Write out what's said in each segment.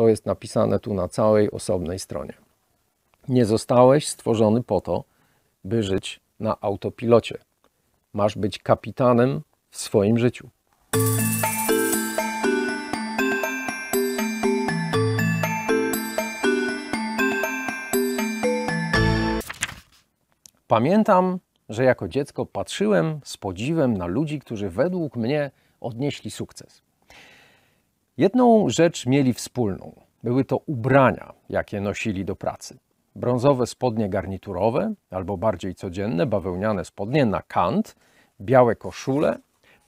To jest napisane tu na całej osobnej stronie. Nie zostałeś stworzony po to, by żyć na autopilocie. Masz być kapitanem w swoim życiu. Pamiętam, że jako dziecko patrzyłem z podziwem na ludzi, którzy według mnie odnieśli sukces. Jedną rzecz mieli wspólną. Były to ubrania, jakie nosili do pracy. Brązowe spodnie garniturowe, albo bardziej codzienne, bawełniane spodnie na kant, białe koszule,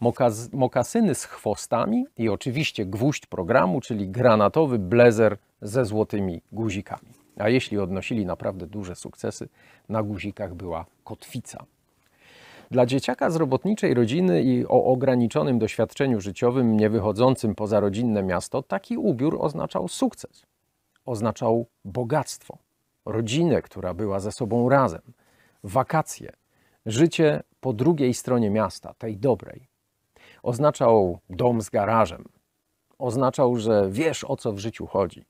mokaz- mokasyny z chwostami i oczywiście gwóźdź programu, czyli granatowy blazer ze złotymi guzikami. A jeśli odnosili naprawdę duże sukcesy, na guzikach była kotwica. Dla dzieciaka z robotniczej rodziny i o ograniczonym doświadczeniu życiowym, nie wychodzącym poza rodzinne miasto, taki ubiór oznaczał sukces. Oznaczał bogactwo, rodzinę, która była ze sobą razem, wakacje, życie po drugiej stronie miasta, tej dobrej. Oznaczał dom z garażem. Oznaczał, że wiesz o co w życiu chodzi.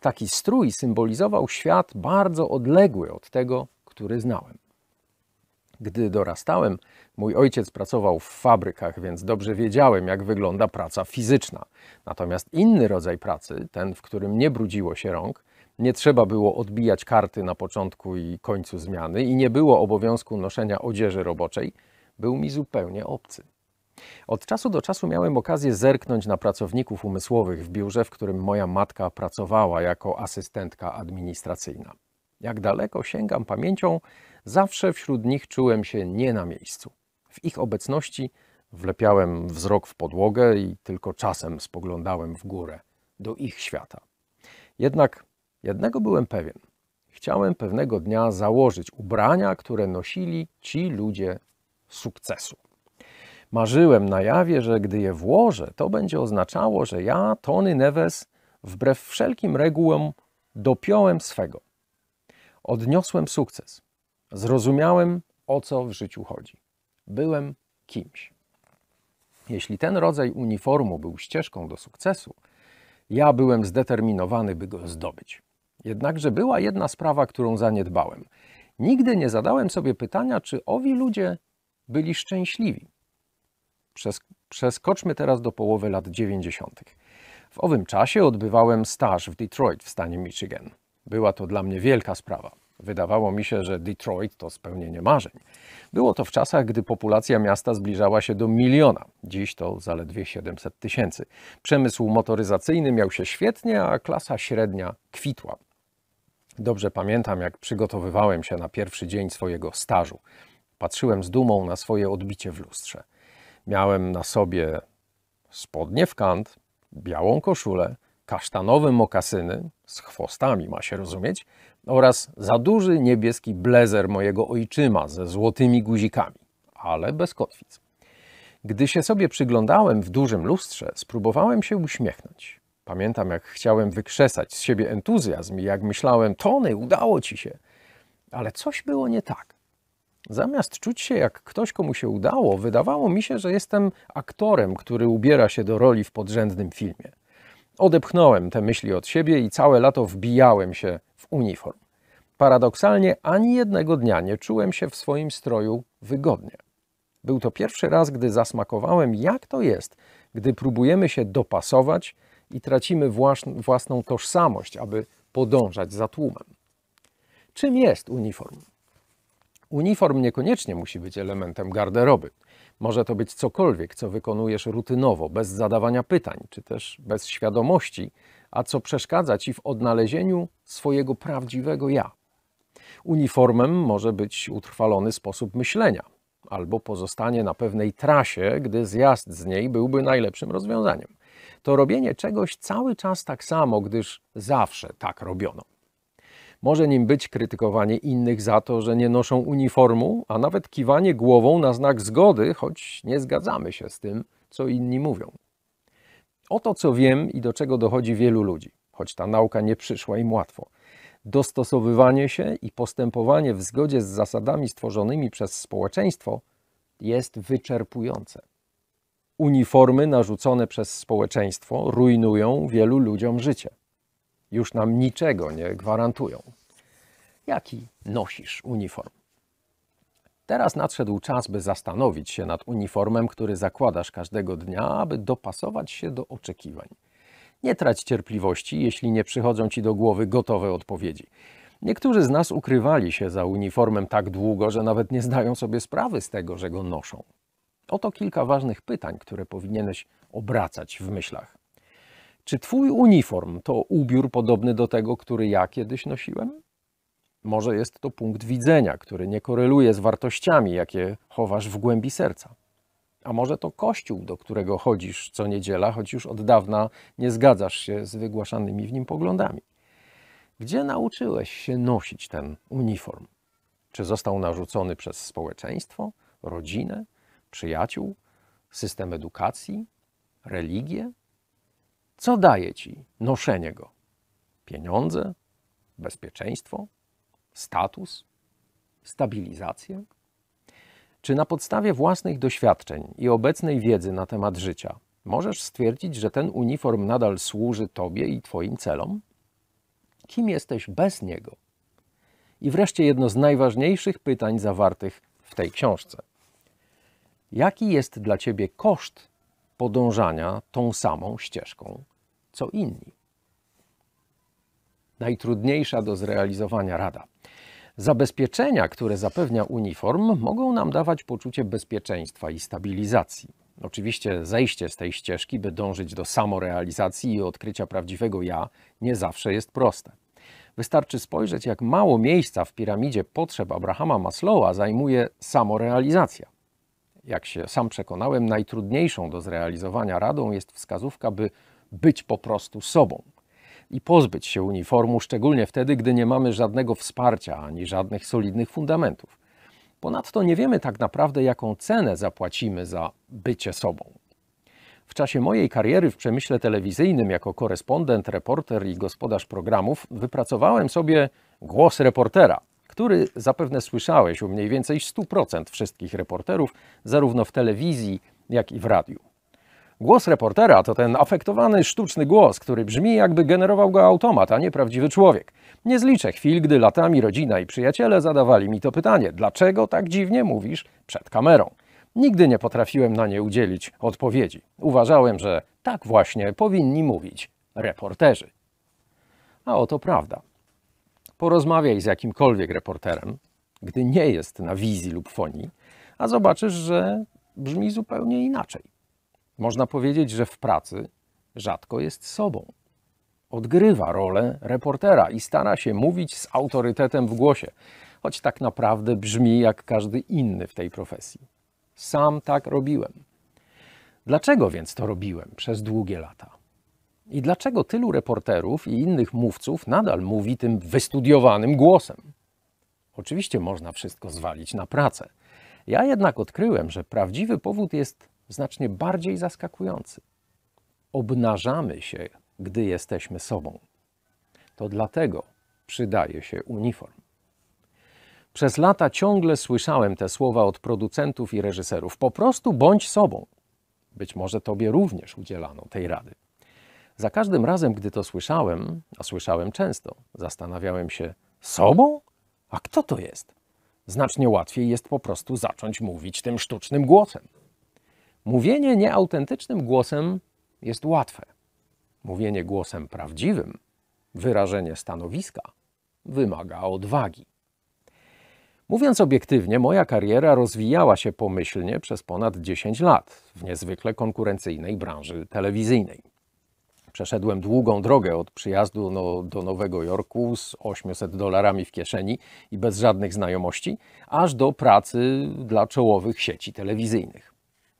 Taki strój symbolizował świat bardzo odległy od tego, który znałem. Gdy dorastałem, mój ojciec pracował w fabrykach, więc dobrze wiedziałem, jak wygląda praca fizyczna. Natomiast inny rodzaj pracy, ten, w którym nie brudziło się rąk, nie trzeba było odbijać karty na początku i końcu zmiany i nie było obowiązku noszenia odzieży roboczej, był mi zupełnie obcy. Od czasu do czasu miałem okazję zerknąć na pracowników umysłowych w biurze, w którym moja matka pracowała jako asystentka administracyjna. Jak daleko sięgam pamięcią, Zawsze wśród nich czułem się nie na miejscu. W ich obecności wlepiałem wzrok w podłogę i tylko czasem spoglądałem w górę, do ich świata. Jednak jednego byłem pewien. Chciałem pewnego dnia założyć ubrania, które nosili ci ludzie sukcesu. Marzyłem na jawie, że gdy je włożę, to będzie oznaczało, że ja, Tony Neves, wbrew wszelkim regułom, dopiąłem swego. Odniosłem sukces. Zrozumiałem, o co w życiu chodzi. Byłem kimś. Jeśli ten rodzaj uniformu był ścieżką do sukcesu, ja byłem zdeterminowany, by go zdobyć. Jednakże była jedna sprawa, którą zaniedbałem. Nigdy nie zadałem sobie pytania, czy owi ludzie byli szczęśliwi. Przeskoczmy teraz do połowy lat 90. W owym czasie odbywałem staż w Detroit w stanie Michigan. Była to dla mnie wielka sprawa. Wydawało mi się, że Detroit to spełnienie marzeń. Było to w czasach, gdy populacja miasta zbliżała się do miliona. Dziś to zaledwie 700 tysięcy. Przemysł motoryzacyjny miał się świetnie, a klasa średnia kwitła. Dobrze pamiętam, jak przygotowywałem się na pierwszy dzień swojego stażu. Patrzyłem z dumą na swoje odbicie w lustrze. Miałem na sobie spodnie w kant, białą koszulę, kasztanowe mokasyny z chwostami, ma się rozumieć, oraz za duży niebieski blazer mojego ojczyma ze złotymi guzikami, ale bez kotwic. Gdy się sobie przyglądałem w dużym lustrze, spróbowałem się uśmiechnąć. Pamiętam, jak chciałem wykrzesać z siebie entuzjazm i jak myślałem, Tony, udało ci się. Ale coś było nie tak. Zamiast czuć się jak ktoś, komu się udało, wydawało mi się, że jestem aktorem, który ubiera się do roli w podrzędnym filmie. Odepchnąłem te myśli od siebie i całe lato wbijałem się w uniform. Paradoksalnie ani jednego dnia nie czułem się w swoim stroju wygodnie. Był to pierwszy raz, gdy zasmakowałem, jak to jest, gdy próbujemy się dopasować i tracimy własną tożsamość, aby podążać za tłumem. Czym jest uniform? Uniform niekoniecznie musi być elementem garderoby. Może to być cokolwiek, co wykonujesz rutynowo, bez zadawania pytań, czy też bez świadomości, a co przeszkadza ci w odnalezieniu swojego prawdziwego ja. Uniformem może być utrwalony sposób myślenia, albo pozostanie na pewnej trasie, gdy zjazd z niej byłby najlepszym rozwiązaniem. To robienie czegoś cały czas tak samo, gdyż zawsze tak robiono. Może nim być krytykowanie innych za to, że nie noszą uniformu, a nawet kiwanie głową na znak zgody, choć nie zgadzamy się z tym, co inni mówią. Oto co wiem i do czego dochodzi wielu ludzi, choć ta nauka nie przyszła im łatwo. Dostosowywanie się i postępowanie w zgodzie z zasadami stworzonymi przez społeczeństwo jest wyczerpujące. Uniformy narzucone przez społeczeństwo rujnują wielu ludziom życie już nam niczego nie gwarantują. Jaki nosisz uniform? Teraz nadszedł czas, by zastanowić się nad uniformem, który zakładasz każdego dnia, aby dopasować się do oczekiwań. Nie trać cierpliwości, jeśli nie przychodzą ci do głowy gotowe odpowiedzi. Niektórzy z nas ukrywali się za uniformem tak długo, że nawet nie zdają sobie sprawy z tego, że go noszą. Oto kilka ważnych pytań, które powinieneś obracać w myślach. Czy twój uniform to ubiór podobny do tego, który ja kiedyś nosiłem? Może jest to punkt widzenia, który nie koreluje z wartościami, jakie chowasz w głębi serca. A może to kościół, do którego chodzisz co niedziela, choć już od dawna nie zgadzasz się z wygłaszanymi w nim poglądami. Gdzie nauczyłeś się nosić ten uniform? Czy został narzucony przez społeczeństwo, rodzinę, przyjaciół, system edukacji, religię? Co daje ci noszenie go? Pieniądze? Bezpieczeństwo? Status? Stabilizację? Czy na podstawie własnych doświadczeń i obecnej wiedzy na temat życia możesz stwierdzić, że ten uniform nadal służy Tobie i Twoim celom? Kim jesteś bez niego? I wreszcie jedno z najważniejszych pytań zawartych w tej książce. Jaki jest dla Ciebie koszt podążania tą samą ścieżką co inni. Najtrudniejsza do zrealizowania rada. Zabezpieczenia, które zapewnia uniform, mogą nam dawać poczucie bezpieczeństwa i stabilizacji. Oczywiście zejście z tej ścieżki, by dążyć do samorealizacji i odkrycia prawdziwego ja, nie zawsze jest proste. Wystarczy spojrzeć, jak mało miejsca w piramidzie potrzeb Abrahama Maslowa zajmuje samorealizacja. Jak się sam przekonałem, najtrudniejszą do zrealizowania radą jest wskazówka, by być po prostu sobą i pozbyć się uniformu, szczególnie wtedy, gdy nie mamy żadnego wsparcia ani żadnych solidnych fundamentów. Ponadto nie wiemy tak naprawdę, jaką cenę zapłacimy za bycie sobą. W czasie mojej kariery w przemyśle telewizyjnym jako korespondent, reporter i gospodarz programów wypracowałem sobie głos reportera, który zapewne słyszałeś u mniej więcej 100% wszystkich reporterów, zarówno w telewizji, jak i w radiu. Głos reportera to ten afektowany, sztuczny głos, który brzmi jakby generował go automat, a nie prawdziwy człowiek. Nie zliczę chwil, gdy latami rodzina i przyjaciele zadawali mi to pytanie: dlaczego tak dziwnie mówisz przed kamerą? Nigdy nie potrafiłem na nie udzielić odpowiedzi. Uważałem, że tak właśnie powinni mówić reporterzy. A oto prawda. Porozmawiaj z jakimkolwiek reporterem, gdy nie jest na wizji lub fonii, a zobaczysz, że brzmi zupełnie inaczej. Można powiedzieć, że w pracy rzadko jest sobą. Odgrywa rolę reportera i stara się mówić z autorytetem w głosie, choć tak naprawdę brzmi jak każdy inny w tej profesji. Sam tak robiłem. Dlaczego więc to robiłem przez długie lata? I dlaczego tylu reporterów i innych mówców nadal mówi tym wystudiowanym głosem? Oczywiście można wszystko zwalić na pracę. Ja jednak odkryłem, że prawdziwy powód jest znacznie bardziej zaskakujący. Obnażamy się, gdy jesteśmy sobą. To dlatego przydaje się uniform. Przez lata ciągle słyszałem te słowa od producentów i reżyserów: po prostu bądź sobą. Być może tobie również udzielano tej rady. Za każdym razem, gdy to słyszałem, a słyszałem często, zastanawiałem się: sobą? A kto to jest? Znacznie łatwiej jest po prostu zacząć mówić tym sztucznym głosem. Mówienie nieautentycznym głosem jest łatwe. Mówienie głosem prawdziwym, wyrażenie stanowiska, wymaga odwagi. Mówiąc obiektywnie, moja kariera rozwijała się pomyślnie przez ponad 10 lat w niezwykle konkurencyjnej branży telewizyjnej. Przeszedłem długą drogę od przyjazdu no, do Nowego Jorku z 800 dolarami w kieszeni i bez żadnych znajomości, aż do pracy dla czołowych sieci telewizyjnych.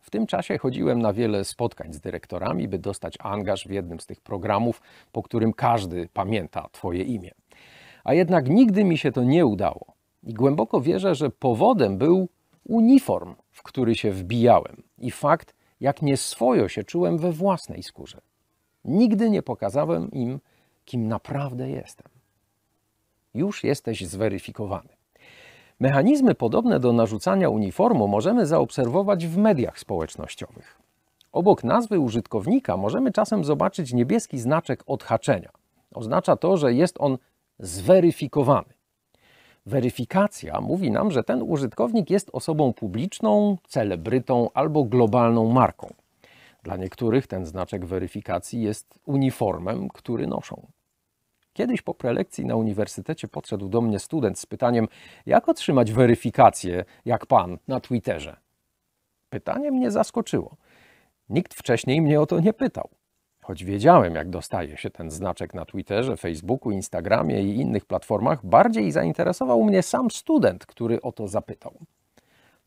W tym czasie chodziłem na wiele spotkań z dyrektorami, by dostać angaż w jednym z tych programów, po którym każdy pamięta Twoje imię. A jednak nigdy mi się to nie udało. I głęboko wierzę, że powodem był uniform, w który się wbijałem i fakt, jak nieswojo się czułem we własnej skórze. Nigdy nie pokazałem im, kim naprawdę jestem. Już jesteś zweryfikowany. Mechanizmy podobne do narzucania uniformu możemy zaobserwować w mediach społecznościowych. Obok nazwy użytkownika możemy czasem zobaczyć niebieski znaczek odhaczenia. Oznacza to, że jest on zweryfikowany. Weryfikacja mówi nam, że ten użytkownik jest osobą publiczną, celebrytą albo globalną marką. Dla niektórych ten znaczek weryfikacji jest uniformem, który noszą. Kiedyś po prelekcji na uniwersytecie podszedł do mnie student z pytaniem, jak otrzymać weryfikację, jak pan, na Twitterze. Pytanie mnie zaskoczyło. Nikt wcześniej mnie o to nie pytał. Choć wiedziałem, jak dostaje się ten znaczek na Twitterze, Facebooku, Instagramie i innych platformach, bardziej zainteresował mnie sam student, który o to zapytał.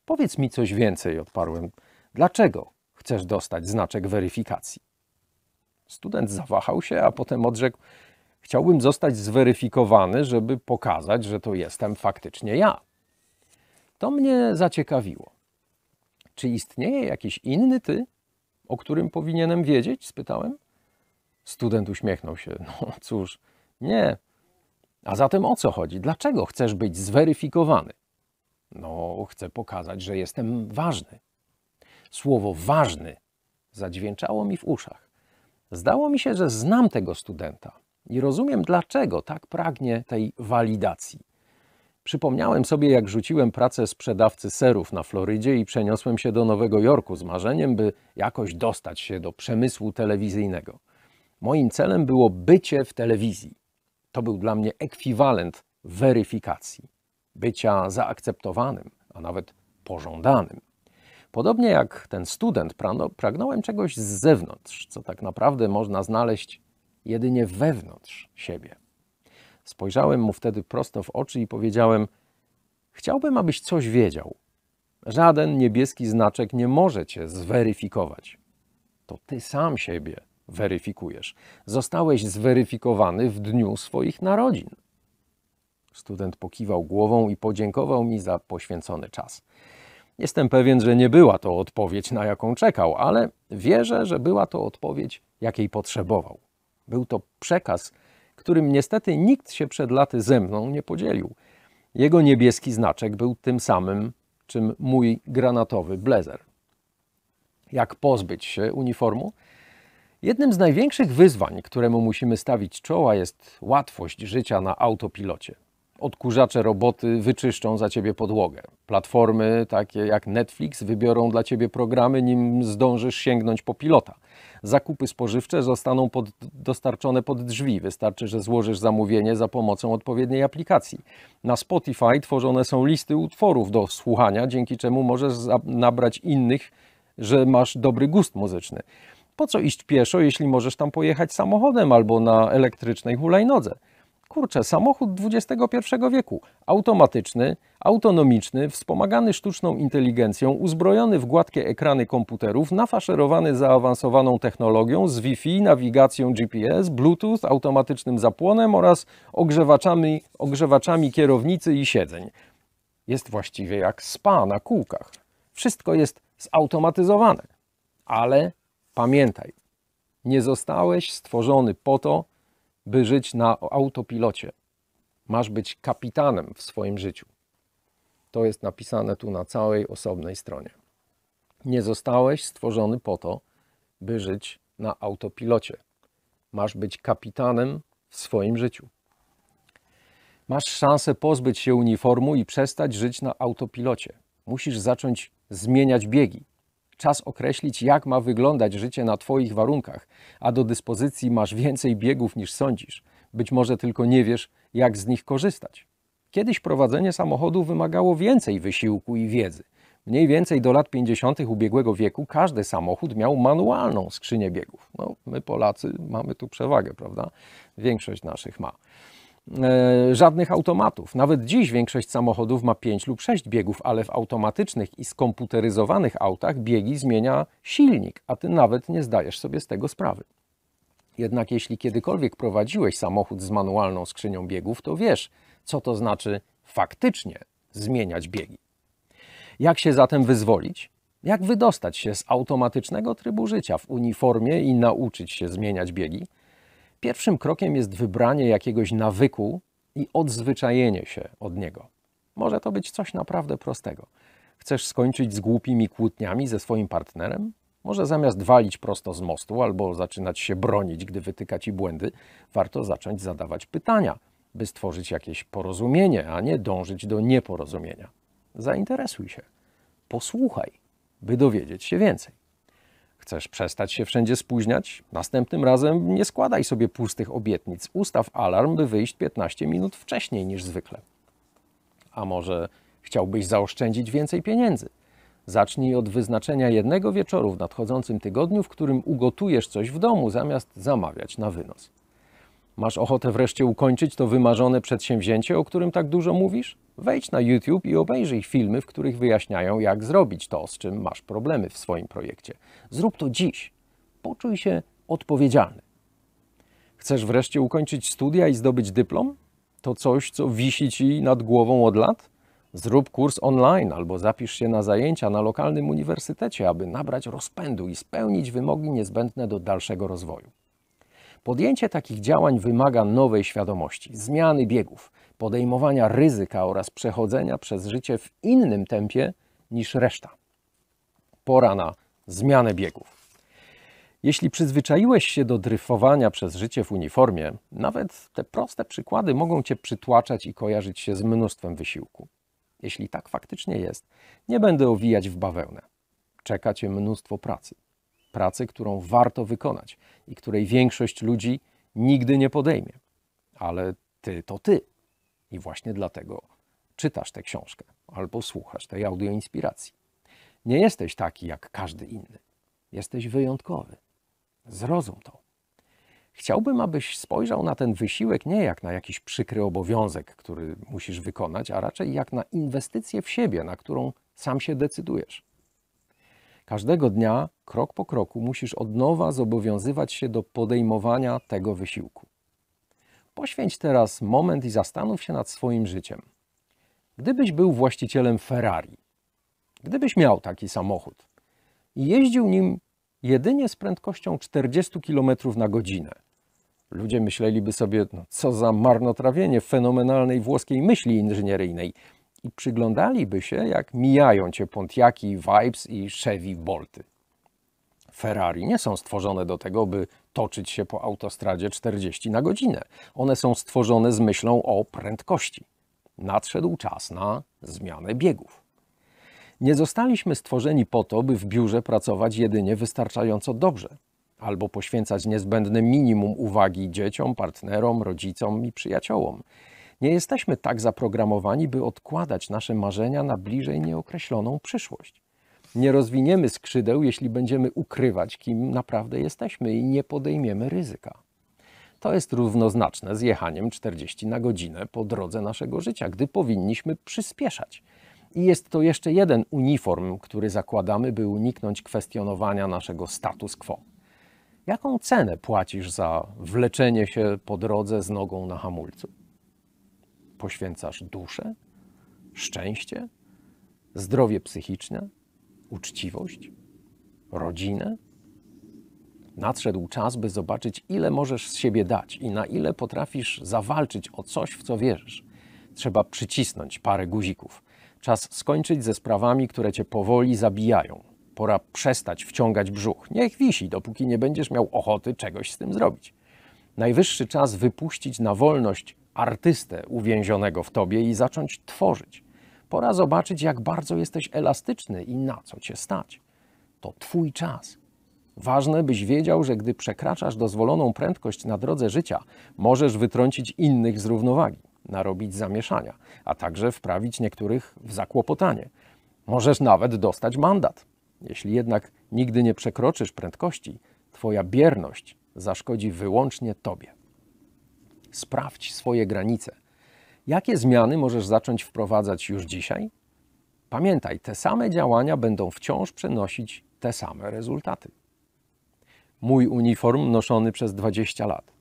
Powiedz mi coś więcej, odparłem. Dlaczego chcesz dostać znaczek weryfikacji? Student zawahał się, a potem odrzekł: Chciałbym zostać zweryfikowany, żeby pokazać, że to jestem faktycznie ja. To mnie zaciekawiło. Czy istnieje jakiś inny ty, o którym powinienem wiedzieć? spytałem. Student uśmiechnął się. No cóż, nie. A zatem o co chodzi? Dlaczego chcesz być zweryfikowany? No, chcę pokazać, że jestem ważny. Słowo ważny zadźwięczało mi w uszach. Zdało mi się, że znam tego studenta. I rozumiem, dlaczego tak pragnie tej walidacji. Przypomniałem sobie, jak rzuciłem pracę sprzedawcy serów na Florydzie i przeniosłem się do Nowego Jorku z marzeniem, by jakoś dostać się do przemysłu telewizyjnego. Moim celem było bycie w telewizji. To był dla mnie ekwiwalent weryfikacji, bycia zaakceptowanym, a nawet pożądanym. Podobnie jak ten student, pragnąłem czegoś z zewnątrz, co tak naprawdę można znaleźć jedynie wewnątrz siebie. Spojrzałem mu wtedy prosto w oczy i powiedziałem: Chciałbym, abyś coś wiedział. Żaden niebieski znaczek nie może cię zweryfikować. To ty sam siebie weryfikujesz. Zostałeś zweryfikowany w dniu swoich narodzin. Student pokiwał głową i podziękował mi za poświęcony czas. Jestem pewien, że nie była to odpowiedź, na jaką czekał, ale wierzę, że była to odpowiedź, jakiej potrzebował. Był to przekaz, którym niestety nikt się przed laty ze mną nie podzielił. Jego niebieski znaczek był tym samym, czym mój granatowy blazer. Jak pozbyć się uniformu? Jednym z największych wyzwań, któremu musimy stawić czoła, jest łatwość życia na autopilocie odkurzacze roboty wyczyszczą za ciebie podłogę. Platformy takie jak Netflix wybiorą dla ciebie programy, nim zdążysz sięgnąć po pilota. Zakupy spożywcze zostaną pod, dostarczone pod drzwi. Wystarczy, że złożysz zamówienie za pomocą odpowiedniej aplikacji. Na Spotify tworzone są listy utworów do słuchania, dzięki czemu możesz nabrać innych, że masz dobry gust muzyczny. Po co iść pieszo, jeśli możesz tam pojechać samochodem albo na elektrycznej hulajnodze? Kurczę, samochód XXI wieku, automatyczny, autonomiczny, wspomagany sztuczną inteligencją, uzbrojony w gładkie ekrany komputerów, nafaszerowany zaawansowaną technologią z Wi-Fi, nawigacją GPS, Bluetooth, automatycznym zapłonem oraz ogrzewaczami, ogrzewaczami kierownicy i siedzeń. Jest właściwie jak spa na kółkach. Wszystko jest zautomatyzowane. Ale pamiętaj, nie zostałeś stworzony po to, by żyć na autopilocie. Masz być kapitanem w swoim życiu. To jest napisane tu na całej osobnej stronie. Nie zostałeś stworzony po to, by żyć na autopilocie. Masz być kapitanem w swoim życiu. Masz szansę pozbyć się uniformu i przestać żyć na autopilocie. Musisz zacząć zmieniać biegi. Czas określić, jak ma wyglądać życie na Twoich warunkach, a do dyspozycji masz więcej biegów niż sądzisz. Być może tylko nie wiesz, jak z nich korzystać. Kiedyś prowadzenie samochodu wymagało więcej wysiłku i wiedzy. Mniej więcej do lat 50. ubiegłego wieku każdy samochód miał manualną skrzynię biegów. No, my Polacy mamy tu przewagę, prawda? Większość naszych ma. E, żadnych automatów. Nawet dziś większość samochodów ma 5 lub 6 biegów, ale w automatycznych i skomputeryzowanych autach biegi zmienia silnik, a ty nawet nie zdajesz sobie z tego sprawy. Jednak jeśli kiedykolwiek prowadziłeś samochód z manualną skrzynią biegów, to wiesz, co to znaczy faktycznie zmieniać biegi. Jak się zatem wyzwolić? Jak wydostać się z automatycznego trybu życia w uniformie i nauczyć się zmieniać biegi? Pierwszym krokiem jest wybranie jakiegoś nawyku i odzwyczajenie się od niego. Może to być coś naprawdę prostego. Chcesz skończyć z głupimi kłótniami ze swoim partnerem? Może zamiast walić prosto z mostu albo zaczynać się bronić, gdy wytyka ci błędy, warto zacząć zadawać pytania, by stworzyć jakieś porozumienie, a nie dążyć do nieporozumienia. Zainteresuj się, posłuchaj, by dowiedzieć się więcej. Chcesz przestać się wszędzie spóźniać? Następnym razem nie składaj sobie pustych obietnic. Ustaw alarm, by wyjść 15 minut wcześniej niż zwykle. A może chciałbyś zaoszczędzić więcej pieniędzy? Zacznij od wyznaczenia jednego wieczoru w nadchodzącym tygodniu, w którym ugotujesz coś w domu zamiast zamawiać na wynos. Masz ochotę wreszcie ukończyć to wymarzone przedsięwzięcie, o którym tak dużo mówisz? Wejdź na YouTube i obejrzyj filmy, w których wyjaśniają, jak zrobić to, z czym masz problemy w swoim projekcie. Zrób to dziś. Poczuj się odpowiedzialny. Chcesz wreszcie ukończyć studia i zdobyć dyplom? To coś, co wisi ci nad głową od lat? Zrób kurs online albo zapisz się na zajęcia na lokalnym uniwersytecie, aby nabrać rozpędu i spełnić wymogi niezbędne do dalszego rozwoju. Podjęcie takich działań wymaga nowej świadomości, zmiany biegów, podejmowania ryzyka oraz przechodzenia przez życie w innym tempie niż reszta. Pora na zmianę biegów. Jeśli przyzwyczaiłeś się do dryfowania przez życie w uniformie, nawet te proste przykłady mogą cię przytłaczać i kojarzyć się z mnóstwem wysiłku. Jeśli tak faktycznie jest, nie będę owijać w bawełnę. Czeka cię mnóstwo pracy pracy, którą warto wykonać i której większość ludzi nigdy nie podejmie. Ale ty to ty. I właśnie dlatego czytasz tę książkę albo słuchasz tej audioinspiracji. Nie jesteś taki jak każdy inny. Jesteś wyjątkowy. Zrozum to. Chciałbym, abyś spojrzał na ten wysiłek nie jak na jakiś przykry obowiązek, który musisz wykonać, a raczej jak na inwestycję w siebie, na którą sam się decydujesz. Każdego dnia, krok po kroku, musisz od nowa zobowiązywać się do podejmowania tego wysiłku. Poświęć teraz moment i zastanów się nad swoim życiem. Gdybyś był właścicielem Ferrari, gdybyś miał taki samochód i jeździł nim jedynie z prędkością 40 km na godzinę, ludzie myśleliby sobie, no co za marnotrawienie fenomenalnej włoskiej myśli inżynieryjnej i przyglądaliby się, jak mijają cię Pontiaki, Vibes i Chevy Bolty. Ferrari nie są stworzone do tego, by toczyć się po autostradzie 40 na godzinę. One są stworzone z myślą o prędkości. Nadszedł czas na zmianę biegów. Nie zostaliśmy stworzeni po to, by w biurze pracować jedynie wystarczająco dobrze, albo poświęcać niezbędne minimum uwagi dzieciom, partnerom, rodzicom i przyjaciołom. Nie jesteśmy tak zaprogramowani, by odkładać nasze marzenia na bliżej nieokreśloną przyszłość. Nie rozwiniemy skrzydeł, jeśli będziemy ukrywać, kim naprawdę jesteśmy i nie podejmiemy ryzyka. To jest równoznaczne z jechaniem 40 na godzinę po drodze naszego życia, gdy powinniśmy przyspieszać. I jest to jeszcze jeden uniform, który zakładamy, by uniknąć kwestionowania naszego status quo. Jaką cenę płacisz za wleczenie się po drodze z nogą na hamulcu? poświęcasz duszę, szczęście, zdrowie psychiczne, uczciwość, rodzinę? Nadszedł czas, by zobaczyć, ile możesz z siebie dać i na ile potrafisz zawalczyć o coś, w co wierzysz. Trzeba przycisnąć parę guzików. Czas skończyć ze sprawami, które cię powoli zabijają. Pora przestać wciągać brzuch. Niech wisi, dopóki nie będziesz miał ochoty czegoś z tym zrobić. Najwyższy czas wypuścić na wolność artystę uwięzionego w tobie i zacząć tworzyć. Pora zobaczyć, jak bardzo jesteś elastyczny i na co cię stać. To twój czas. Ważne, byś wiedział, że gdy przekraczasz dozwoloną prędkość na drodze życia, możesz wytrącić innych z równowagi, narobić zamieszania, a także wprawić niektórych w zakłopotanie. Możesz nawet dostać mandat. Jeśli jednak nigdy nie przekroczysz prędkości, twoja bierność zaszkodzi wyłącznie tobie sprawdź swoje granice. Jakie zmiany możesz zacząć wprowadzać już dzisiaj? Pamiętaj, te same działania będą wciąż przenosić te same rezultaty. Mój uniform noszony przez 20 lat.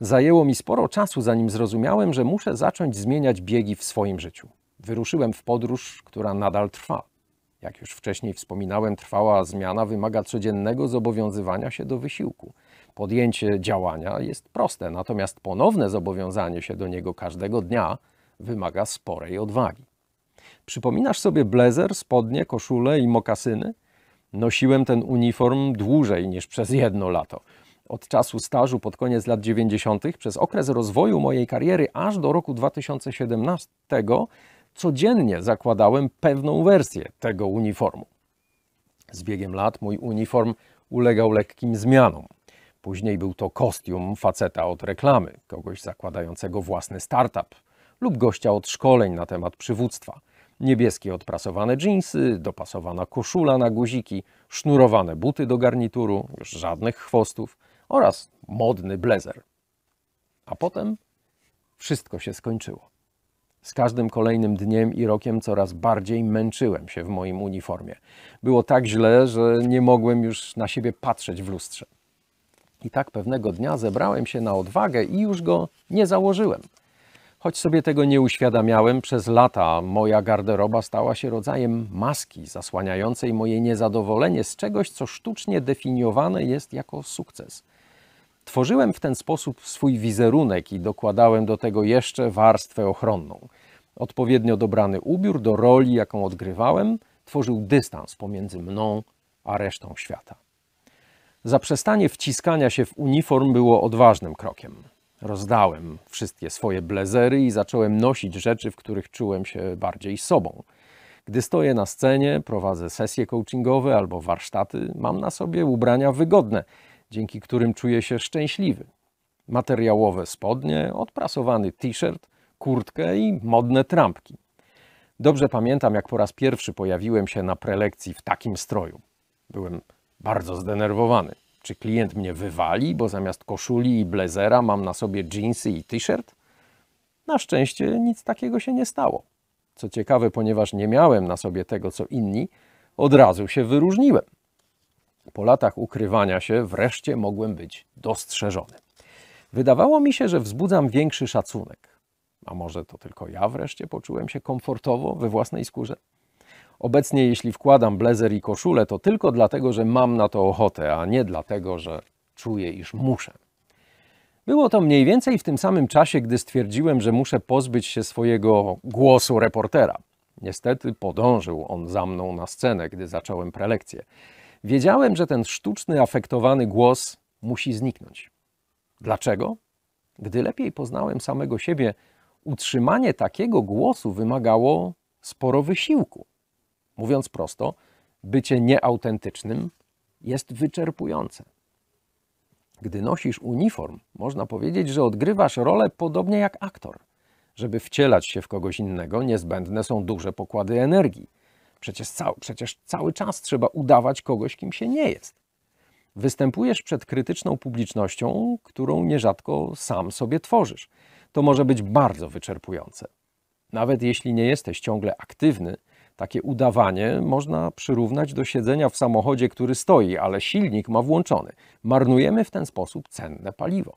Zajęło mi sporo czasu, zanim zrozumiałem, że muszę zacząć zmieniać biegi w swoim życiu. Wyruszyłem w podróż, która nadal trwa. Jak już wcześniej wspominałem, trwała zmiana wymaga codziennego zobowiązywania się do wysiłku – podjęcie działania jest proste, natomiast ponowne zobowiązanie się do niego każdego dnia wymaga sporej odwagi. Przypominasz sobie blazer, spodnie, koszulę i mokasyny? Nosiłem ten uniform dłużej niż przez jedno lato. Od czasu stażu pod koniec lat 90., przez okres rozwoju mojej kariery aż do roku 2017, codziennie zakładałem pewną wersję tego uniformu. Z biegiem lat mój uniform ulegał lekkim zmianom. Później był to kostium faceta od reklamy, kogoś zakładającego własny startup lub gościa od szkoleń na temat przywództwa. Niebieskie odprasowane dżinsy, dopasowana koszula na guziki, sznurowane buty do garnituru, już żadnych chwostów oraz modny blazer. A potem wszystko się skończyło. Z każdym kolejnym dniem i rokiem coraz bardziej męczyłem się w moim uniformie. Było tak źle, że nie mogłem już na siebie patrzeć w lustrze. I tak pewnego dnia zebrałem się na odwagę i już go nie założyłem. Choć sobie tego nie uświadamiałem, przez lata moja garderoba stała się rodzajem maski zasłaniającej moje niezadowolenie z czegoś, co sztucznie definiowane jest jako sukces. Tworzyłem w ten sposób swój wizerunek i dokładałem do tego jeszcze warstwę ochronną. Odpowiednio dobrany ubiór do roli, jaką odgrywałem, tworzył dystans pomiędzy mną a resztą świata. Zaprzestanie wciskania się w uniform było odważnym krokiem. Rozdałem wszystkie swoje blazery i zacząłem nosić rzeczy, w których czułem się bardziej sobą. Gdy stoję na scenie, prowadzę sesje coachingowe albo warsztaty, mam na sobie ubrania wygodne, dzięki którym czuję się szczęśliwy. Materiałowe spodnie, odprasowany t-shirt, kurtkę i modne trampki. Dobrze pamiętam, jak po raz pierwszy pojawiłem się na prelekcji w takim stroju. Byłem bardzo zdenerwowany. Czy klient mnie wywali, bo zamiast koszuli i blazera mam na sobie jeansy i t-shirt? Na szczęście nic takiego się nie stało. Co ciekawe, ponieważ nie miałem na sobie tego co inni, od razu się wyróżniłem. Po latach ukrywania się wreszcie mogłem być dostrzeżony. Wydawało mi się, że wzbudzam większy szacunek. A może to tylko ja wreszcie poczułem się komfortowo we własnej skórze? Obecnie jeśli wkładam blazer i koszulę, to tylko dlatego, że mam na to ochotę, a nie dlatego, że czuję, iż muszę. Było to mniej więcej w tym samym czasie, gdy stwierdziłem, że muszę pozbyć się swojego głosu reportera. Niestety podążył on za mną na scenę, gdy zacząłem prelekcję. Wiedziałem, że ten sztuczny, afektowany głos musi zniknąć. Dlaczego? Gdy lepiej poznałem samego siebie, utrzymanie takiego głosu wymagało sporo wysiłku. Mówiąc prosto, bycie nieautentycznym jest wyczerpujące. Gdy nosisz uniform, można powiedzieć, że odgrywasz rolę podobnie jak aktor. Żeby wcielać się w kogoś innego, niezbędne są duże pokłady energii. Przecież cały, przecież cały czas trzeba udawać kogoś, kim się nie jest. Występujesz przed krytyczną publicznością, którą nierzadko sam sobie tworzysz. To może być bardzo wyczerpujące. Nawet jeśli nie jesteś ciągle aktywny, takie udawanie można przyrównać do siedzenia w samochodzie, który stoi, ale silnik ma włączony. Marnujemy w ten sposób cenne paliwo.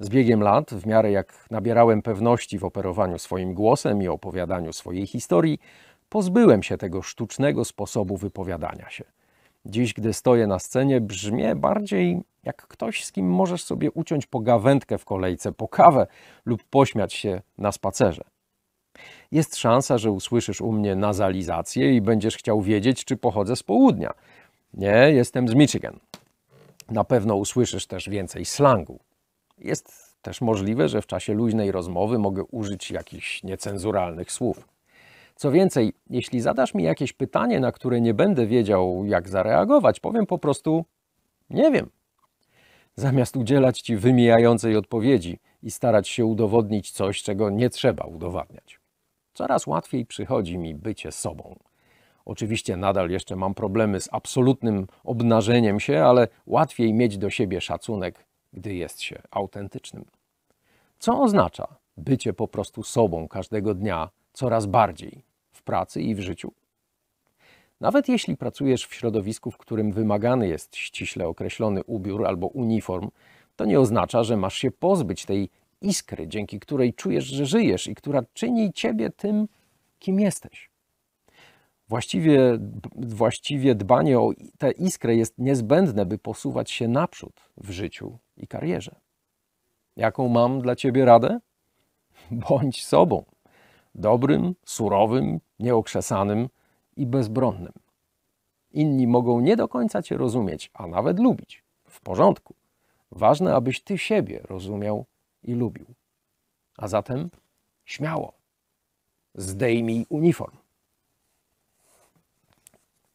Z biegiem lat, w miarę jak nabierałem pewności w operowaniu swoim głosem i opowiadaniu swojej historii, pozbyłem się tego sztucznego sposobu wypowiadania się. Dziś, gdy stoję na scenie, brzmię bardziej jak ktoś, z kim możesz sobie uciąć pogawędkę w kolejce po kawę lub pośmiać się na spacerze. Jest szansa, że usłyszysz u mnie nazalizację i będziesz chciał wiedzieć, czy pochodzę z południa. Nie, jestem z Michigan. Na pewno usłyszysz też więcej slangu. Jest też możliwe, że w czasie luźnej rozmowy mogę użyć jakichś niecenzuralnych słów. Co więcej, jeśli zadasz mi jakieś pytanie, na które nie będę wiedział, jak zareagować, powiem po prostu nie wiem. Zamiast udzielać ci wymijającej odpowiedzi i starać się udowodnić coś, czego nie trzeba udowadniać. Coraz łatwiej przychodzi mi bycie sobą. Oczywiście nadal jeszcze mam problemy z absolutnym obnażeniem się, ale łatwiej mieć do siebie szacunek, gdy jest się autentycznym. Co oznacza bycie po prostu sobą każdego dnia coraz bardziej w pracy i w życiu? Nawet jeśli pracujesz w środowisku, w którym wymagany jest ściśle określony ubiór albo uniform, to nie oznacza, że masz się pozbyć tej iskry, dzięki której czujesz, że żyjesz i która czyni ciebie tym, kim jesteś. Właściwie, właściwie dbanie o tę iskrę jest niezbędne, by posuwać się naprzód w życiu i karierze. Jaką mam dla ciebie radę? Bądź sobą dobrym, surowym, nieokrzesanym i bezbronnym. Inni mogą nie do końca cię rozumieć, a nawet lubić. W porządku. Ważne, abyś ty siebie rozumiał i lubił. A zatem śmiało, zdejmij uniform.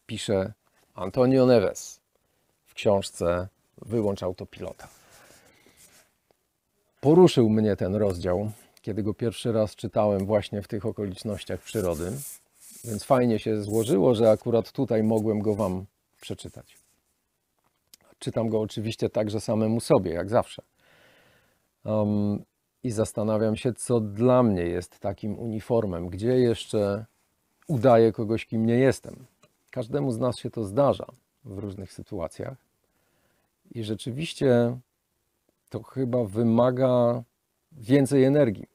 Pisze Antonio Neves w książce Wyłącz autopilota. Poruszył mnie ten rozdział, kiedy go pierwszy raz czytałem właśnie w tych okolicznościach przyrody, więc fajnie się złożyło, że akurat tutaj mogłem go Wam przeczytać. Czytam go oczywiście także samemu sobie, jak zawsze. Um, I zastanawiam się, co dla mnie jest takim uniformem, gdzie jeszcze udaję kogoś, kim nie jestem. Każdemu z nas się to zdarza w różnych sytuacjach. I rzeczywiście to chyba wymaga więcej energii,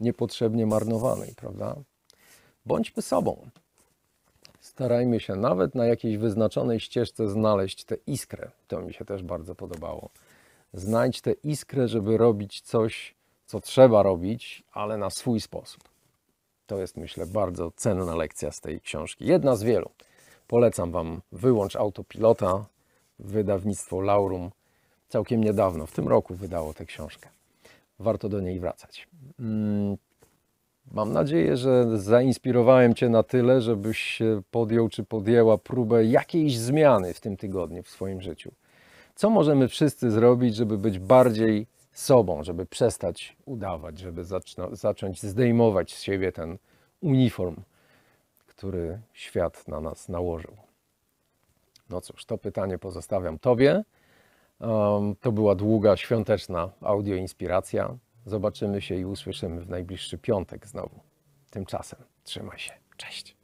niepotrzebnie marnowanej, prawda? Bądźmy sobą. Starajmy się nawet na jakiejś wyznaczonej ścieżce znaleźć tę iskrę. To mi się też bardzo podobało znajdź tę iskrę, żeby robić coś, co trzeba robić, ale na swój sposób. To jest, myślę, bardzo cenna lekcja z tej książki. Jedna z wielu. Polecam Wam Wyłącz Autopilota, wydawnictwo Laurum. Całkiem niedawno, w tym roku wydało tę książkę. Warto do niej wracać. Mm, mam nadzieję, że zainspirowałem Cię na tyle, żebyś podjął czy podjęła próbę jakiejś zmiany w tym tygodniu w swoim życiu. Co możemy wszyscy zrobić, żeby być bardziej sobą, żeby przestać udawać, żeby zaczną, zacząć zdejmować z siebie ten uniform, który świat na nas nałożył? No cóż, to pytanie pozostawiam Tobie. Um, to była długa, świąteczna audioinspiracja. Zobaczymy się i usłyszymy w najbliższy piątek znowu. Tymczasem trzymaj się. Cześć.